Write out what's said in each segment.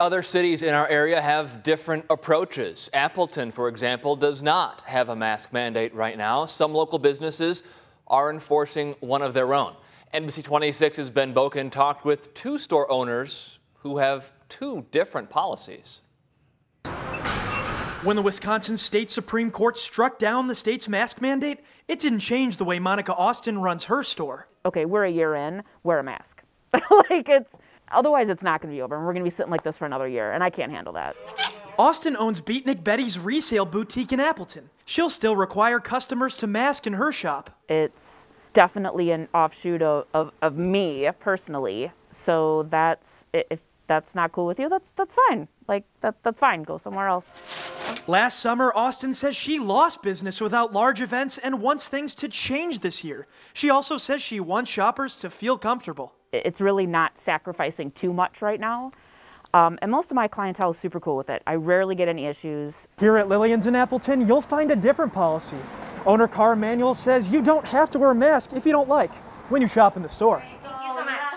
Other cities in our area have different approaches. Appleton, for example, does not have a mask mandate right now. Some local businesses are enforcing one of their own. NBC 26's Ben Boken talked with two store owners who have two different policies. When the Wisconsin State Supreme Court struck down the state's mask mandate, it didn't change the way Monica Austin runs her store. Okay, we're a year in, wear a mask. like it's Otherwise, it's not going to be over, and we're going to be sitting like this for another year, and I can't handle that. Austin owns Beatnik Betty's resale boutique in Appleton. She'll still require customers to mask in her shop. It's definitely an offshoot of, of, of me personally, so that's if that's not cool with you, that's that's fine. Like that that's fine. Go somewhere else. Last summer, Austin says she lost business without large events and wants things to change this year. She also says she wants shoppers to feel comfortable it's really not sacrificing too much right now. Um, and most of my clientele is super cool with it. I rarely get any issues. Here at Lillian's in Appleton, you'll find a different policy. Owner Car Manual says you don't have to wear a mask if you don't like when you shop in the store.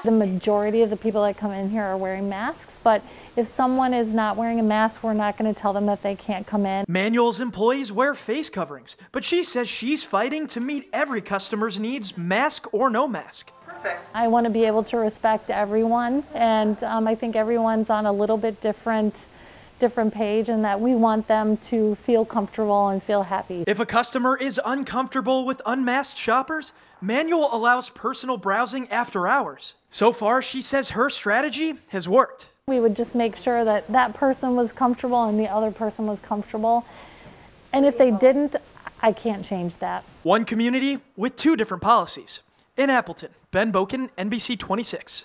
The majority of the people that come in here are wearing masks, but if someone is not wearing a mask, we're not going to tell them that they can't come in. Manual's employees wear face coverings, but she says she's fighting to meet every customer's needs, mask or no mask. Perfect. I want to be able to respect everyone, and um, I think everyone's on a little bit different different page and that we want them to feel comfortable and feel happy. If a customer is uncomfortable with unmasked shoppers, Manual allows personal browsing after hours. So far, she says her strategy has worked. We would just make sure that that person was comfortable and the other person was comfortable. And if they didn't, I can't change that. One community with two different policies. In Appleton, Ben Boken, NBC 26.